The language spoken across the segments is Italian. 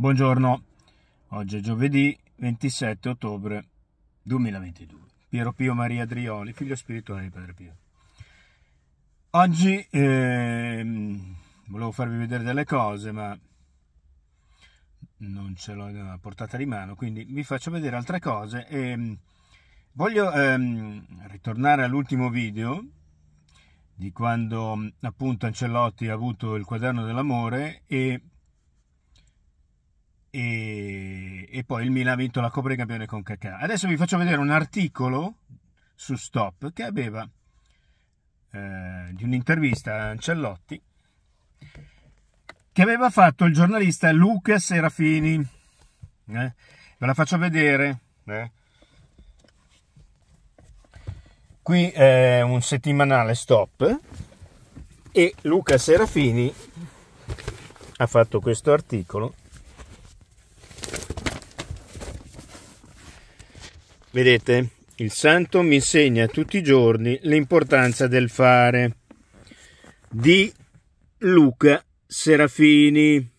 Buongiorno, oggi è giovedì 27 ottobre 2022. Piero Pio Maria Drioli, figlio spirituale di Padre Pio. Oggi eh, volevo farvi vedere delle cose, ma non ce l'ho a portata di mano, quindi vi faccio vedere altre cose. E ehm, voglio eh, ritornare all'ultimo video di quando appunto Ancelotti ha avuto il quaderno dell'amore e e, e, poi il Milan ha vinto la Coppa dei Campioni con Cacà. Adesso vi faccio vedere un articolo su Stop che aveva eh, di un'intervista a Ancellotti che aveva fatto il giornalista Luca Serafini. Eh? Ve la faccio vedere. Eh? Qui è un settimanale Stop e Luca Serafini ha fatto questo articolo Vedete, il santo mi insegna tutti i giorni l'importanza del fare. Di Luca Serafini,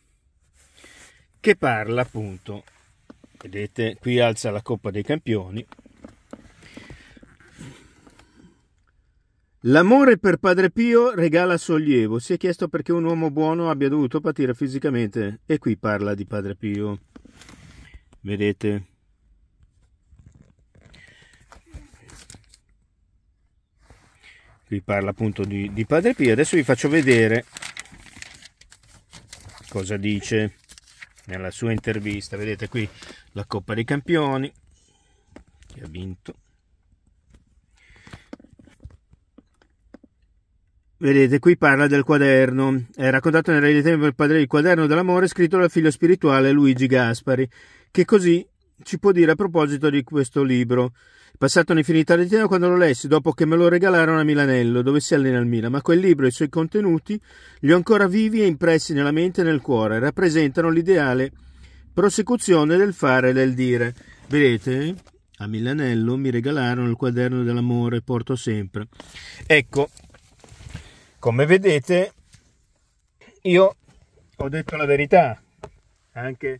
che parla appunto, vedete, qui alza la Coppa dei Campioni. L'amore per Padre Pio regala sollievo. Si è chiesto perché un uomo buono abbia dovuto patire fisicamente. E qui parla di Padre Pio. Vedete? vi parla appunto di, di Padre Pio. Adesso vi faccio vedere cosa dice nella sua intervista. Vedete qui la Coppa dei Campioni che ha vinto. Vedete, qui parla del quaderno. È raccontato nella realtà del padre il quaderno dell'amore scritto dal figlio spirituale Luigi Gaspari, che così ci può dire a proposito di questo libro? Passato un'infinità di tempo quando lo lessi, dopo che me lo regalarono a Milanello, dove si allena al Milan, ma quel libro e i suoi contenuti li ho ancora vivi e impressi nella mente e nel cuore, rappresentano l'ideale prosecuzione del fare e del dire. Vedete? A Milanello mi regalarono il quaderno dell'amore, porto sempre. Ecco, come vedete, io ho detto la verità, anche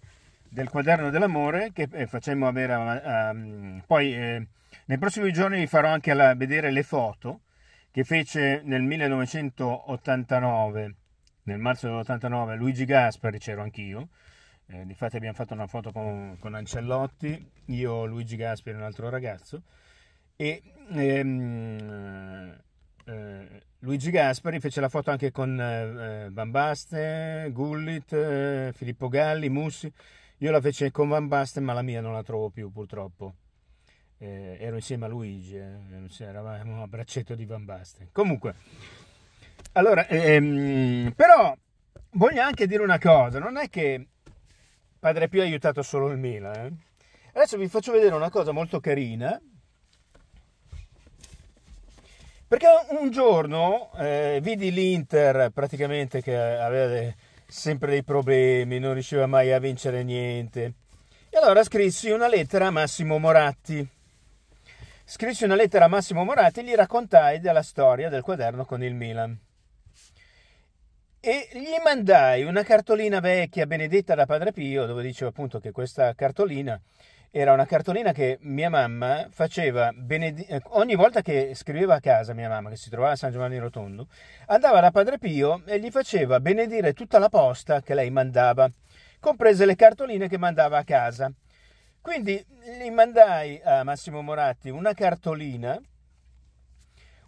del quaderno dell'amore che eh, facemmo avere a, eh, a, ehm, poi eh, nei prossimi giorni vi farò anche la, vedere le foto che fece nel 1989 nel marzo dell'89 Luigi Gaspari c'ero anch'io eh, difatti abbiamo fatto una foto con, con Ancellotti io Luigi Gaspari e un altro ragazzo e ehm, eh, Luigi Gaspari fece la foto anche con eh, eh Van Basten, Gullit, Filippo Galli, Mussi io la feci con Van Basten, ma la mia non la trovo più purtroppo. Eh, ero insieme a Luigi, eh, eravamo a braccetto di Van Basten. Comunque, allora, ehm, però voglio anche dire una cosa, non è che Padre Pio ha aiutato solo il Milan. Eh? Adesso vi faccio vedere una cosa molto carina. Perché un giorno eh, vidi l'Inter praticamente che aveva... De- sempre dei problemi, non riusciva mai a vincere niente. E allora scrissi una lettera a Massimo Moratti. Scrissi una lettera a Massimo Moratti e gli raccontai della storia del quaderno con il Milan. E gli mandai una cartolina vecchia benedetta da Padre Pio, dove diceva appunto che questa cartolina era una cartolina che mia mamma faceva bened- eh, ogni volta che scriveva a casa mia mamma che si trovava a San Giovanni Rotondo andava da Padre Pio e gli faceva benedire tutta la posta che lei mandava comprese le cartoline che mandava a casa quindi gli mandai a Massimo Moratti una cartolina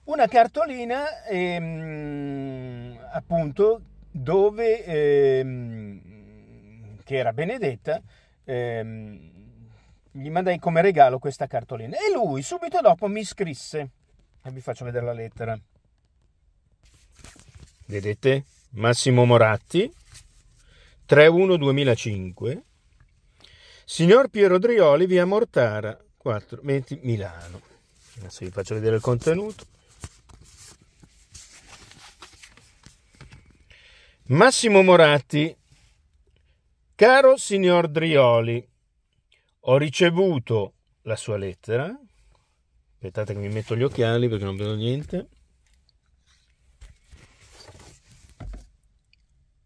una cartolina ehm, appunto dove ehm, che era benedetta ehm, gli mandai come regalo questa cartolina e lui subito dopo mi scrisse e vi faccio vedere la lettera. Vedete? Massimo Moratti 31 2005 Signor Piero Drioli via Mortara 420 Milano. Adesso vi faccio vedere il contenuto. Massimo Moratti Caro signor Drioli ho ricevuto la sua lettera. Aspettate che mi metto gli occhiali perché non vedo niente.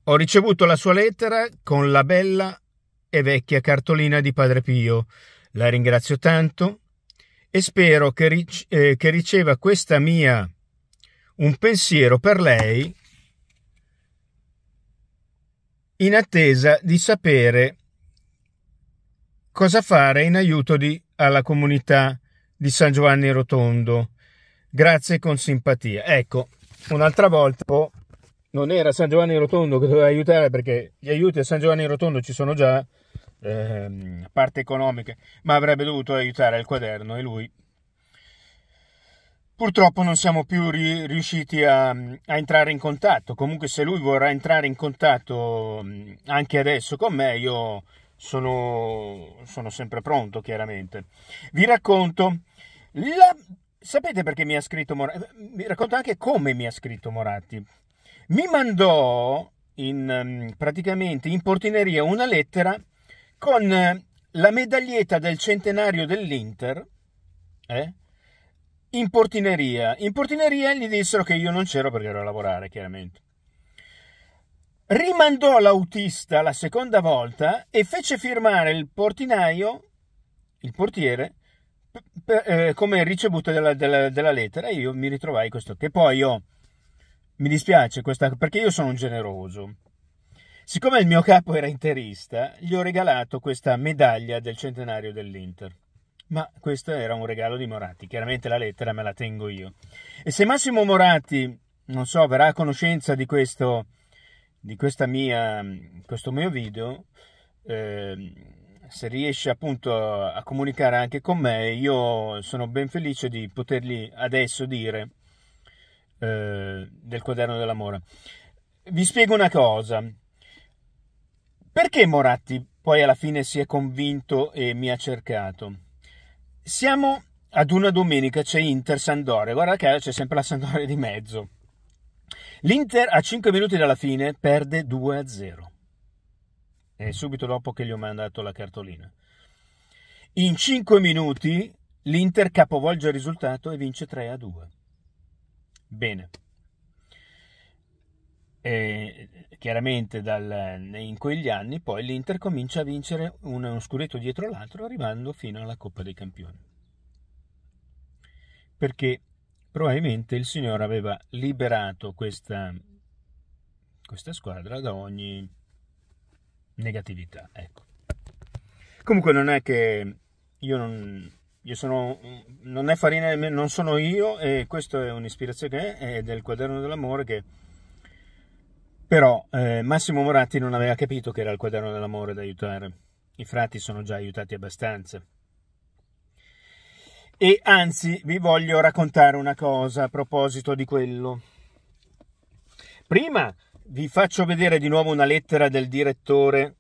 Ho ricevuto la sua lettera con la bella e vecchia cartolina di Padre Pio. La ringrazio tanto e spero che, ric- eh, che riceva questa mia un pensiero per lei in attesa di sapere cosa fare in aiuto di, alla comunità di San Giovanni Rotondo. Grazie con simpatia. Ecco, un'altra volta oh, non era San Giovanni Rotondo che doveva aiutare perché gli aiuti a San Giovanni Rotondo ci sono già, ehm, parte economica, ma avrebbe dovuto aiutare il quaderno e lui. Purtroppo non siamo più riusciti a, a entrare in contatto, comunque se lui vorrà entrare in contatto anche adesso con me, io sono, sono sempre pronto chiaramente. Vi racconto, la... sapete perché mi ha scritto Moratti? Vi racconto anche come mi ha scritto Moratti. Mi mandò in, mm, praticamente in portineria una lettera con eh, la medaglietta del centenario dell'Inter eh? in portineria. In portineria gli dissero che io non c'ero perché ero a lavorare, chiaramente rimandò l'autista la seconda volta e fece firmare il portinaio, il portiere, per, eh, come ricevuto della, della, della, lettera. E io mi ritrovai questo. Che poi io oh, mi dispiace questa, perché io sono un generoso. Siccome il mio capo era interista, gli ho regalato questa medaglia del centenario dell'Inter. Ma questo era un regalo di Moratti. Chiaramente la lettera me la tengo io. E se Massimo Moratti, non so, verrà a conoscenza di questo di mia, questo mio video, eh, se riesce appunto a, a comunicare anche con me, io sono ben felice di potergli adesso dire eh, del quaderno dell'amore. Vi spiego una cosa. Perché Moratti poi alla fine si è convinto e mi ha cercato? Siamo ad una domenica, c'è Inter Sandoria, guarda che c'è sempre la Sandoria di mezzo L'Inter a 5 minuti dalla fine perde 2-0. È subito dopo che gli ho mandato la cartolina. In 5 minuti l'Inter capovolge il risultato e vince 3-2. Bene. E chiaramente dal, in quegli anni poi l'Inter comincia a vincere uno scudetto dietro l'altro arrivando fino alla Coppa dei Campioni. Perché probabilmente il Signore aveva liberato questa, questa squadra da ogni negatività. Ecco. Comunque non è che io non, io sono, non è farina, non sono io e questa è un'ispirazione che è del quaderno dell'amore che però eh, Massimo Moratti non aveva capito che era il quaderno dell'amore da aiutare. I frati sono già aiutati abbastanza. E anzi, vi voglio raccontare una cosa a proposito di quello. Prima vi faccio vedere di nuovo una lettera del direttore